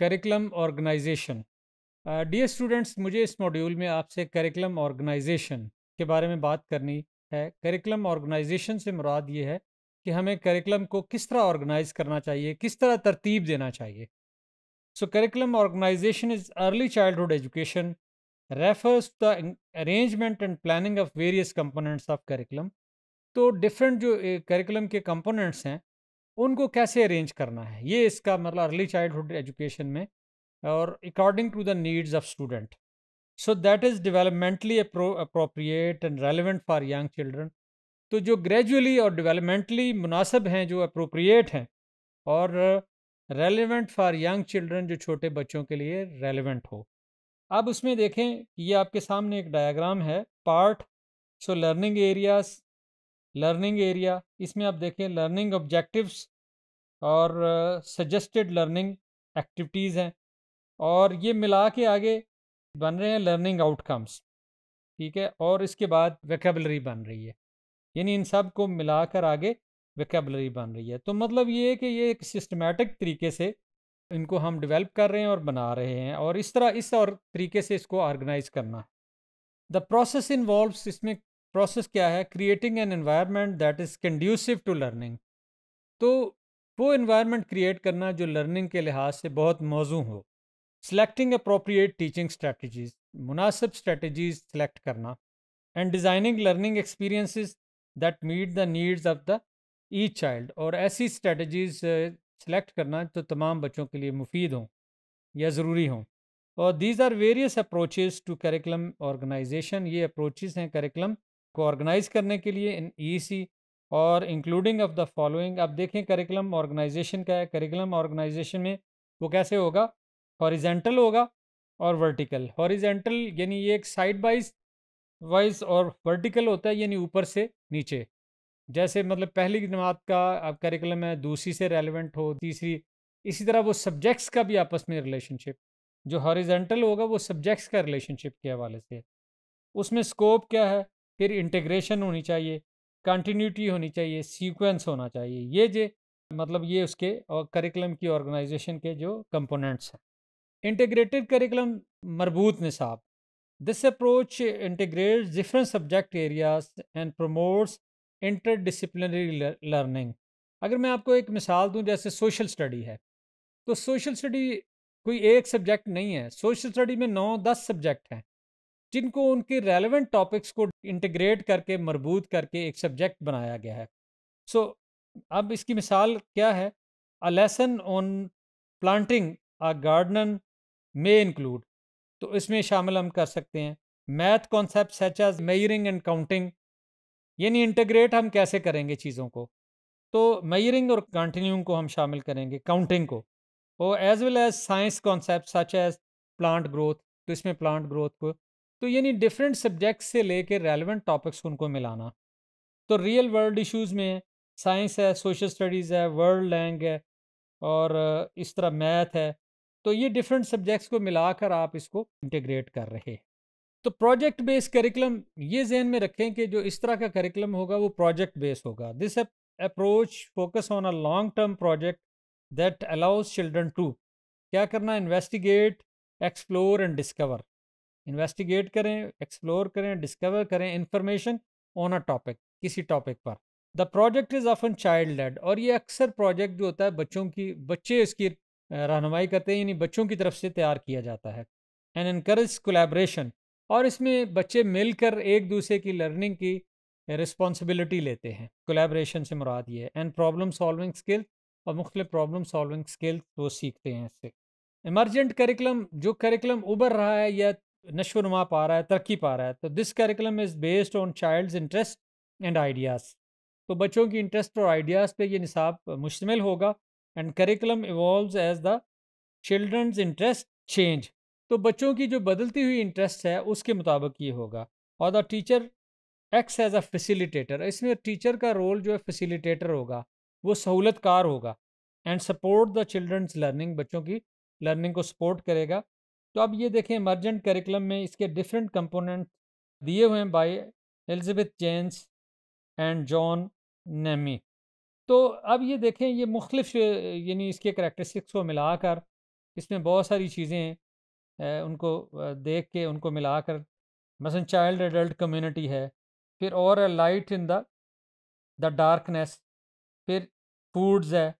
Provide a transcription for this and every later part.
Curriculum organisation dear students मुझे इस module में आपसे करिकुलम ऑर्गेनाइजेशन के बारे में बात करनी है करिकुलम ऑर्गेनाइजेशन से मुराद ये है कि हमें करिकुलम को किस तरह ऑर्गेनाइज करना चाहिए किस तरह तरतीब देना चाहिए so curriculum organization is early childhood education refers the arrangement and planning of various components of curriculum तो डिफरेंट जो करिकुलम के कंपोनेंट्स हैं उनको कैसे अरेंज करना है ये इसका मतलब अर्ली चाइल्डहुड एजुकेशन में और according to the needs of student so that is developmentally appropriate and relevant for young children तो जो ग्रेजुअली और डिवेलपमेंटली मुनासब हैं जो अप्रोप्रिएट हैं और रेलिवेंट फॉर यंग चिल्ड्रन जो छोटे बच्चों के लिए रेलिवेंट हो अब उसमें देखें ये आपके सामने एक डायग्राम है part so learning areas learning area इसमें आप देखें लर्निंग ऑब्जेक्टिव्स और सजेस्टेड लर्निंग एक्टिविटीज़ हैं और ये मिला के आगे बन रहे हैं लर्निंग आउटकम्स ठीक है और इसके बाद वैकेबलरी बन रही है यानी इन सब को मिलाकर आगे वैकेबलरी बन रही है तो मतलब ये है कि ये एक सिस्टमेटिक तरीके से इनको हम डेवलप कर रहे हैं और बना रहे हैं और इस तरह इस और तरीके से इसको ऑर्गेनाइज करना द प्रोसेस इन्वॉल्व इसमें प्रोसेस क्या है creating an environment that is conducive to learning तो वो इन्वायरमेंट क्रिएट करना जो लर्निंग के लिहाज से बहुत मौजू हो सेलेक्टिंग अप्रोप्रिएट टीचिंग स्ट्रेटजीज मुनासिब स्ट्रेटजीज सेलेक्ट करना and designing learning experiences that meet the needs of the e child और ऐसी स्ट्रेटजीज सेलेक्ट करना जो तमाम बच्चों के लिए मुफीद हों या ज़रूरी हों और these are various approaches to curriculum organization ये अप्रोचेज़ हैं करिकुलम को ऑर्गेनाइज करने के लिए इन ई e और इंक्लूडिंग ऑफ द फॉलोइंग आप देखें करिकुलम ऑर्गेनाइजेशन का है करिकुलम ऑर्गेनाइजेशन में वो कैसे होगा हॉरिजेंटल होगा और वर्टिकल हॉरिजेंटल यानी ये एक साइड बाइज वाइज और वर्टिकल होता है यानी ऊपर से नीचे जैसे मतलब पहली जमात का आप करिकुलम है दूसरी से रेलिवेंट हो तीसरी इसी तरह वो सब्जेक्ट्स का भी आपस में रिलेशनशिप जो हॉरिजेंटल होगा वो सब्जेक्ट्स का रिलेशनशिप के हवाले से उसमें स्कोप क्या है फिर इंटीग्रेशन होनी चाहिए कंटिन्यूटी होनी चाहिए सीक्वेंस होना चाहिए ये जे मतलब ये उसके और करिकुलम की ऑर्गेनाइजेशन के जो कंपोनेंट्स हैं इंटीग्रेटेड करिकुलम मरबूत निसाब this approach integrate different subject areas and promotes interdisciplinary learning अगर मैं आपको एक मिसाल दूं जैसे सोशल स्टडी है तो सोशल स्टडी कोई एक सब्जेक्ट नहीं है सोशल स्टडी में नौ दस सब्जेक्ट हैं जिनको उनके रेलेवेंट टॉपिक्स को इंटीग्रेट करके मरबूत करके एक सब्जेक्ट बनाया गया है सो so, अब इसकी मिसाल क्या है a lesson on planting a garden may include तो इसमें शामिल हम कर सकते हैं math concept such as measuring and counting यानी इंटीग्रेट हम कैसे करेंगे चीज़ों को तो मेयरिंग और कंटिन्यूम को हम शामिल करेंगे काउंटिंग को और as well as science concept such as plant growth तो इसमें प्लांट ग्रोथ को तो यानी डिफरेंट सब्जेक्ट से कर रेलिवेंट टॉपिक्स को उनको मिलाना तो रियल वर्ल्ड इशूज़ में साइंस है सोशल स्टडीज़ है वर्ल्ड लैंग है और इस तरह मैथ है तो ये डिफरेंट सब्जेक्ट्स को मिलाकर आप इसको इंटीग्रेट कर रहे हैं तो प्रोजेक्ट बेस्ड करिकुलम ये जहन में रखें कि जो इस तरह का करिकुलम होगा वो प्रोजेक्ट बेस्ड होगा this approach focus on a long term project that allows children to क्या करना investigate explore and discover investigate करें एक्सप्लोर करें डिस्कवर करें इंफॉर्मेशन ऑन अ टॉपिक किसी टॉपिक पर the project is often child led और ये अक्सर प्रोजेक्ट जो होता है बच्चों की बच्चे इसकी रहनुमाई करते हैं यानी बच्चों की तरफ से तैयार किया जाता है एंड इनक्रेज कोलेब्रेशन और इसमें बच्चे मिलकर एक दूसरे की लर्निंग की रिस्पॉन्सिबिलिटी लेते हैं कोलेब्रेशन से मुराद ये एंड प्रॉब्लम सॉल्विंग स्किल और मुख्त प्रॉब्लम सॉल्विंग स्किल्स वो सीखते हैं इससे इमरजेंट करिकुलम जो करिकुलम उभर रहा है या नशोनुमा पा रहा है तरक्की पा रहा है तो this curriculum is based on child's interest and ideas तो बच्चों की इंटरेस्ट और आइडियाज़ पे ये निसाब मुश्तमिल होगा and curriculum evolve as the children's interest change तो बच्चों की जो बदलती हुई इंटरेस्ट है उसके मुताबिक ये होगा और the teacher acts as a facilitator इसमें टीचर का रोल जो है फेसिलिटेटर होगा वो सहूलतकार होगा and support the children's learning बच्चों की लर्निंग को सपोर्ट करेगा तो अब ये देखें इमरजेंट करिकुलम में इसके डिफरेंट कंपोनेंट दिए हुए हैं by Elizabeth Jones and John Nimmo तो अब ये देखें ये मुख्तफ यानी इसके करेक्टरिस्टिक्स को मिलाकर इसमें बहुत सारी चीज़ें हैं उनको देख के उनको मिलाकर मसलन चाइल्ड एडल्ट कम्युनिटी है फिर और लाइट इन द डार्कनेस फिर फूड्स है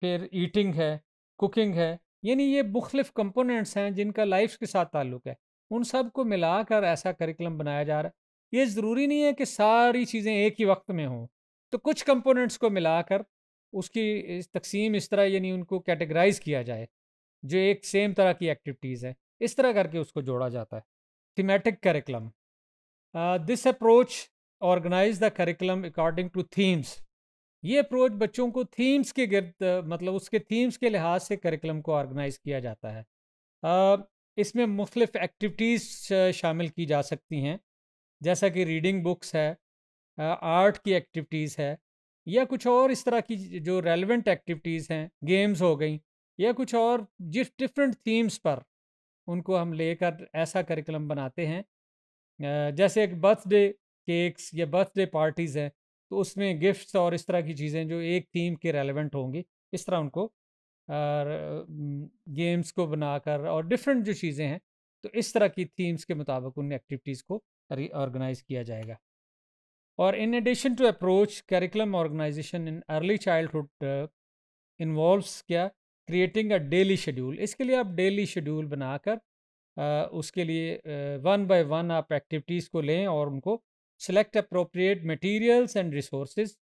फिर ईटिंग है कुकिंग है यानी ये मुख्तलिफ कंपोनेंट्स हैं जिनका लाइफ के साथ ताल्लुक है उन सब को मिलाकर ऐसा करिकुलम बनाया जा रहा है ये ज़रूरी नहीं है कि सारी चीज़ें एक ही वक्त में हों तो कुछ कंपोनेंट्स को मिलाकर उसकी तकसीम इस तरह यानी उनको कैटेगराइज किया जाए जो एक सेम तरह की एक्टिविटीज़ हैं इस तरह करके उसको जोड़ा जाता है thematic curriculum this approach organize the curriculum according to themes ये अप्रोच बच्चों को थीम्स के गिरद मतलब उसके थीम्स के लिहाज से करिकुलम को ऑर्गेनाइज किया जाता है इसमें मुख्तलिफ एक्टिविटीज़ शामिल की जा सकती हैं जैसा कि रीडिंग बुक्स है आर्ट की एक्टिविटीज़ है या कुछ और इस तरह की जो रेलिवेंट एक्टिविटीज़ हैं गेम्स हो गई या कुछ और जिस डिफरेंट थीम्स पर उनको हम लेकर ऐसा करिकुलम बनाते हैं जैसे एक बर्थडे केक्स या बर्थडे पार्टीज़ हैं तो उसमें गिफ्ट्स और इस तरह की चीज़ें जो एक थीम के रेलिवेंट होंगी इस तरह उनको गेम्स को बनाकर और डिफरेंट जो चीज़ें हैं तो इस तरह की थीम्स के मुताबिक उन एक्टिविटीज़ को ऑर्गेनाइज किया जाएगा और in addition to approach curriculum organization in early childhood involves क्या क्रिएटिंग अ डेली शेड्यूल इसके लिए आप डेली शेड्यूल बनाकर उसके लिए वन बाय वन आप एक्टिविटीज़ को लें और उनको select appropriate materials and resource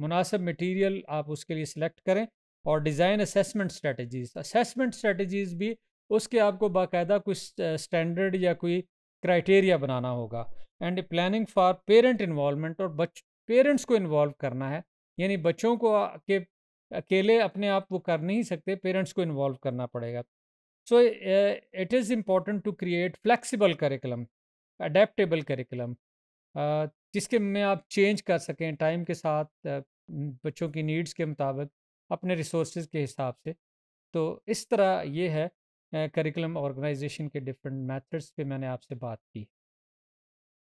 मुनासिब मटेरियल आप उसके लिए सिलेक्ट करें और design assessment strategies assessment strategies भी उसके आपको बाकायदा कोई स्टैंडर्ड uh, या कोई क्राइटेरिया बनाना होगा and planning for parent involvement और बच पेरेंट्स को इन्वॉल्व करना है यानी बच्चों को के अकेले अपने आप वो कर नहीं सकते पेरेंट्स को इन्वॉल्व करना पड़ेगा so it is important to create flexible curriculum adaptable curriculum जिसके में आप चेंज कर सकें टाइम के साथ बच्चों की नीड्स के मुताबिक अपने रिसोर्स के हिसाब से। तो इस तरह ये है करिकुलम ऑर्गेनाइजेशन के डिफरेंट मेथड्स पे मैंने आपसे बात की।